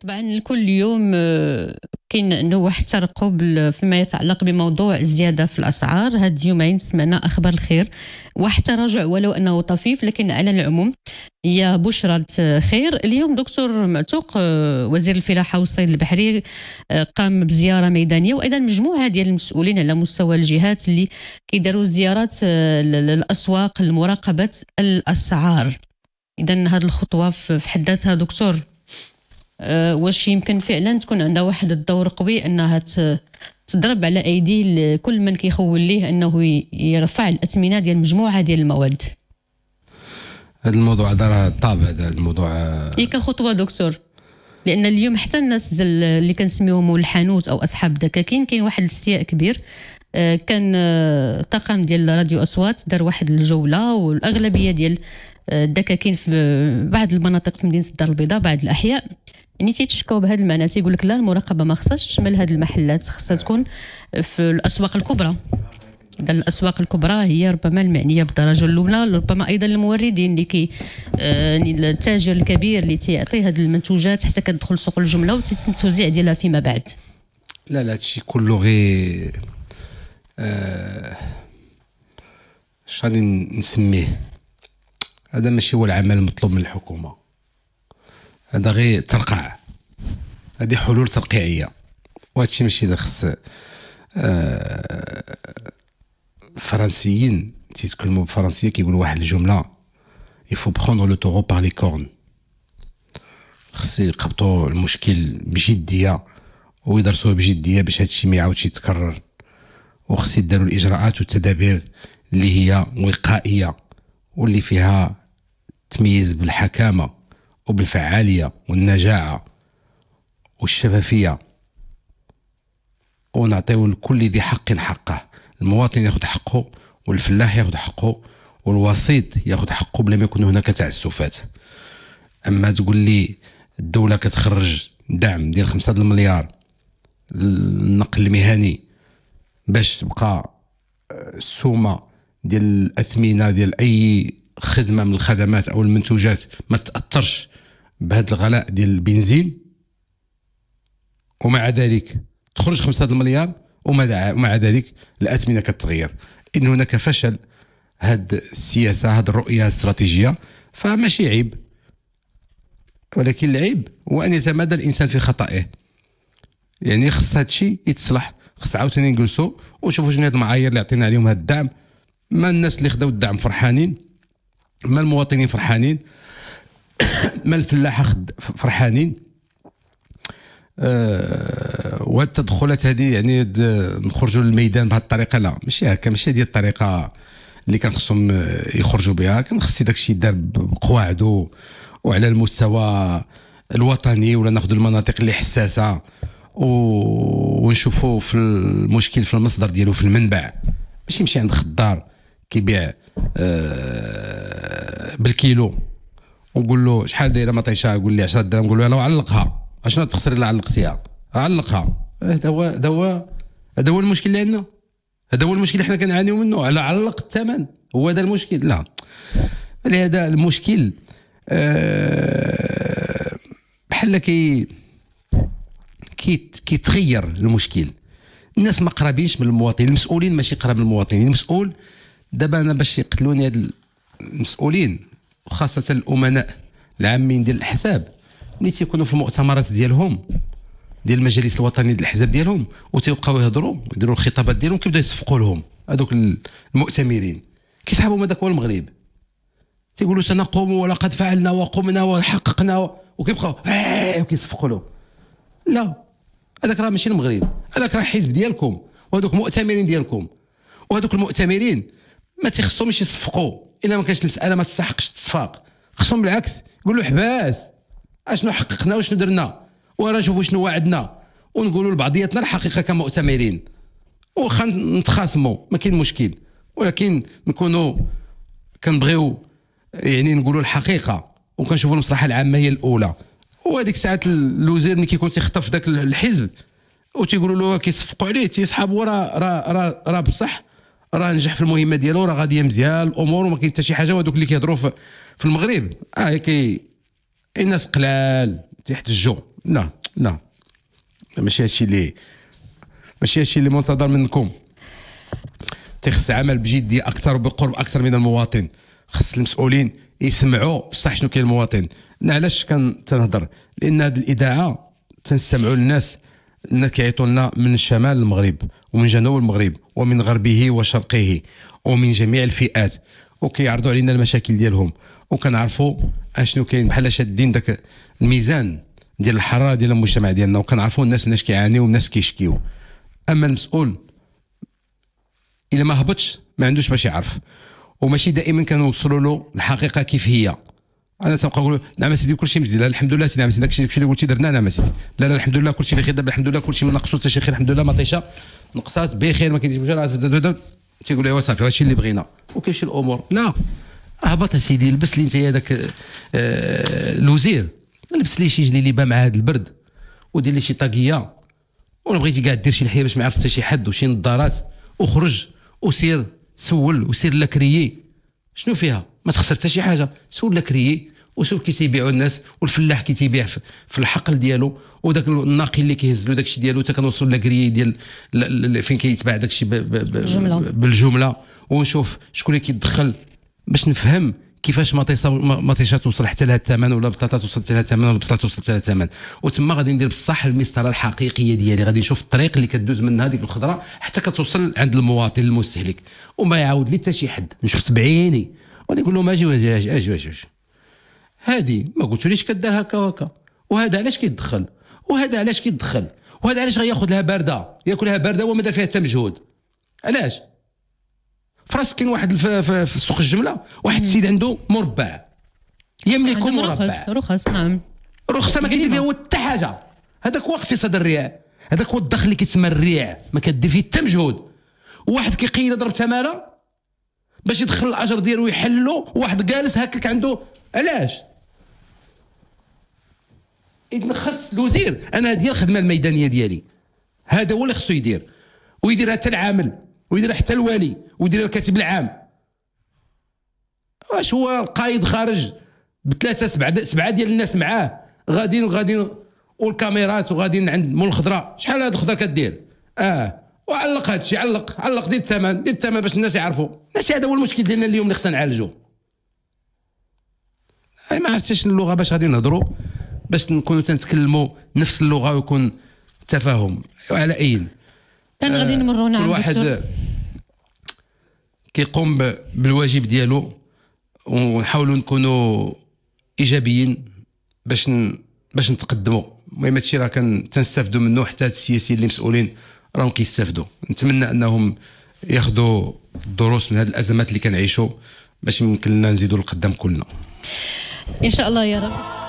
طبعا الكل يوم آه، كاين نوع ترقب فيما يتعلق بموضوع الزياده في الاسعار هاد اليومين سمعنا اخبار الخير واحد تراجع ولو انه طفيف لكن على العموم هي بشرة خير اليوم دكتور معتوق آه، وزير الفلاحة والصيد البحري آه، قام بزيارة ميدانية وأيضا مجموعة ديال المسؤولين على مستوى الجهات اللي كيداروا زيارات الأسواق لمراقبة الأسعار إذا هذه الخطوة في حد ذاتها دكتور آه، واش يمكن فعلا تكون عندها واحد الدور قوي انها تضرب على ايدي كل من كيخول ليه انه يرفع الاثمنه ديال مجموعه ديال المواد هذا الموضوع هذا راه طاب هذا الموضوع هي إيه، كخطوه دكتور لان اليوم حتى الناس اللي كنسميهم الحانوت او اصحاب الدكاكين كاين واحد الاستياء كبير آه، كان الطاقم آه، ديال راديو اصوات دار واحد الجوله والاغلبيه ديال الدكاكين في بعض المناطق في مدينه الدار البيضاء بعض الاحياء يعني تيتشكاو بهذا المعنى تيقول لك لا المراقبه ما خصهاش تشمل هذه المحلات خصها نعم. تكون في الاسواق الكبرى اذا الاسواق الكبرى هي ربما المعنيه بالدرجه الاولى ربما ايضا الموردين اللي كي يعني التاجر الكبير اللي تيعطي هذه المنتوجات حتى كتدخل سوق الجمله وتتم التوزيع ديالها فيما بعد لا لا هادشي كله غير اش آه غادي نسميه هذا ماشي هو العمل المطلوب من الحكومه هذا غير ترقع هذه حلول ترقيعيه وهذا الشيء ماشي اللي خص الفرنسيين آه، تيتكلموا بالفرنسيه كيقولوا واحد الجمله يفو بخوندر لو تورو بار لي كورن خص يقبطوا المشكل بجديه ويدرسوه بجديه باش هادشي ما يعاودش يتكرر وخص يداروا الاجراءات والتدابير اللي هي وقائيه واللي فيها تمييز بالحكامه وبالفعالية والنجاعة والشفافية ونعطيو لكل ذي حق حقه المواطن ياخذ حقه والفلاح ياخذ حقه والوسيط ياخذ حقه بلا ما يكون هناك تعسفات اما تقول لي الدولة كتخرج دعم ديال خمسة المليار للنقل المهني باش تبقى آه، السومة ديال الأثمنة ديال أي خدمة من الخدمات أو المنتوجات ما تأثرش بهذا الغلاء ديال البنزين ومع ذلك تخرج 5 المليار ومع ذلك الاثمنه كتغير ان هناك فشل هاد السياسه هاد الرؤيه الاستراتيجيه فماشي عيب ولكن العيب هو ان يتمادى الانسان في خطئه يعني خص هاد الشيء يتصلح خص عاوتاني نجلسوا ونشوفوا شنو هاد المعايير اللي عطينا عليهم هاد الدعم ما الناس اللي خداو الدعم فرحانين ما المواطنين فرحانين ما الفلاحه فرحانين أه والتدخلات هذه يعني نخرجوا للميدان بهذه الطريقه لا ماشي هكا ماشي هذه الطريقه اللي كان خصهم يخرجوا بها كان خصي داكشي يدار بقواعده وعلى المستوى الوطني ولا ناخذ المناطق اللي حساسه ونشوفوا في المشكل في المصدر ديالو في المنبع ماشي يمشي عند خضار كيبيع آه، بالكيلو ونقول له شحال دايره مطيشه يقول لي 10 درهم نقول له انا علقها اشنو تخسر الا علقتيها علقها هذا إيه، هو هذا هو هذا هو المشكل اللي عندنا هذا هو المشكل اللي حنا كنعانيو منه على علق الثمن هو هذا المشكل لا لهذا المشكل آه، بحال كي كيتغير المشكل الناس ما قرابينش من المواطنين المسؤولين ماشي قراب من المواطنين المسؤول دابا انا باش يقتلوني هاد المسؤولين وخاصه الامناء العامين ديال الاحزاب ملي تيكونوا في المؤتمرات ديالهم ديال المجالس الوطني ديال الاحزاب ديالهم وتيبقاو يهضروا يديروا الخطابات ديالهم كيبداو يصفقوا لهم هذوك المؤتمرين كيسحبوا هذاك هو المغرب تيقولوا سنقوم ولقد فعلنا وقمنا وحققنا و... وكيبقاو إيه، وكيصفقوا لهم لا هذاك راه ماشي المغرب هذاك راه الحزب ديالكم وهذوك مؤتمرين ديالكم وهذوك المؤتمرين ما تيخصهمش يصفقوا الا ما كانتش المساله ما تستحقش التصفاق خصهم بالعكس يقولوا حباس اشنو حققنا وشنو درنا ورا نشوفوا شنو وعدنا ونقولوا لبعضياتنا الحقيقه كمؤتمرين وخا نتخاصموا ما كاين مشكل ولكن نكونوا كنبغيو يعني نقولوا الحقيقه وكنشوفوا المصلحه العامه هي الاولى وهذيك ساعات الوزير ملي كيكون تيخطف ذاك الحزب وتيقولوا له كيصفقوا عليه تيسحب راه راه راه را بصح راه نجح في المهمه ديالو راه غاديه مزيان الامور وما كاين حتى شي حاجه وهذوك اللي كيهضروا في المغرب اه كي الناس قلال تحت الجو لا لا ماشي هادشي اللي ماشي هادشي اللي منتظر منكم تيخص عمل بجديه اكثر وبقرب اكثر من المواطن خص المسؤولين يسمعوا بصح شنو كاين المواطن أنا علاش كنهضر لان هذه الاذاعه تنستمعوا للناس الناس كيعيطوا لنا من شمال المغرب ومن جنوب المغرب ومن غربه وشرقه ومن جميع الفئات وكيعرضوا علينا المشاكل ديالهم وكنعرفوا اشنو كاين بحال شادين داك الميزان ديال الحراره ديال المجتمع ديالنا وكنعرفوا الناس مناش كيعانيو والناس كيشكيو اما المسؤول الا ما هبطش ما عندوش باش يعرف وماشي دائما كنوصلوا له الحقيقه كيف هي انا تنبقى نقول نعم سيدي كلشي مزيان الحمد لله سيدي نعم سيدي داكشي اللي قلتي درناه نعم سيدي لا لا الحمد لله كلشي بخير دابا الحمد لله كلشي ما نقصو حتى شي خير الحمد لله ما طيشه نقصات بخير ما كاينش مشكل تيقول ايوا صافي هادشي اللي بغينا وكاينش الامور لا اهبط سيدي لبس لي انت هذاك آه، الوزير لبس لي شي جليبه مع هذا البرد ودير لي شي طاقيه وانا بغيتي كاع دير شي لحيه باش ما عرفت حتى شي حد وشي نظارات وخرج وسير سول وسير لكريي شنو فيها ما تخسر حتى شي حاجه سول لا كريي وشوف كي تيبيعوا الناس والفلاح كي تيبيع في الحقل ديالو وداك الناقي اللي كيهز له داكشي ديالو حتى لا كريي ديال فين كيتباع داكشي بالجمله بالجمله ونشوف شكون اللي كيدخل باش نفهم كيفاش مطيشه توصل حتى لهذا الثمن ولا البطاطا توصل حتى لهذا الثمن ولا البصله توصل حتى لهذا الثمن وتما غادي ندير بصح المسطره الحقيقيه ديالي غادي نشوف الطريق اللي كدوز منها هذيك الخضره حتى كتوصل عند المواطن المستهلك وما يعاود لي حتى شي حد شفت بعيني وانا نقول لهم اجي اجي اجي, أجي. هذه ما قلتوليش كدار هكا وهكا وهذا علاش كيدخل وهذا علاش كيدخل وهذا علاش غياخذ لها بارده ياكلها بارده وما دار فيها حتى مجهود علاش فراس كاين واحد في سوق الجمله واحد السيد عنده مربع يملك مربع رخص رخص نعم رخصه ما كيدير فيها حتى حاجه هذاك هو اقتصاد الريع هذاك هو الدخل اللي كيتسمى الريع ما كدير فيه حتى مجهود واحد كيقيد ضرب تمالة باش يدخل الاجر ديالو ويحلو واحد جالس هكاك عنده علاش اذا خص الوزير انا هذه الخدمه الميدانيه ديالي هذا هو اللي خصو يدير ويديرها حتى العامل ويديرها حتى الوالي ويديرها الكاتب العام واش هو القائد خارج بثلاثه سبعه سبعه ديال الناس معاه غاديين وغاديين والكاميرات وغاديين عند مول الخضراء شحال هاد الخضره كدير اه وعلق هادشي علق علق دير الثمن دير الثمن باش الناس يعرفوا ماشي هذا هو المشكل ديالنا اليوم اللي خصنا نعالجو ما عرفتش اللغه باش غادي نهضروا باش نكونوا تنتكلموا نفس اللغه ويكون تفاهم على اين كان غادي آه، نمروا نعم كل واحد كيقوم بالواجب ديالو ونحاولوا نكونوا ايجابيين باش ن... باش نتقدموا المهم هادشي راه كان تنستافدوا منه حتى السياسيين اللي مسؤولين راهم كيستافدوا نتمنى انهم ياخذوا الدروس من هذه الازمات اللي كنعيشوا باش يمكن لنا نزيدوا لقدام كلنا ان شاء الله يا رب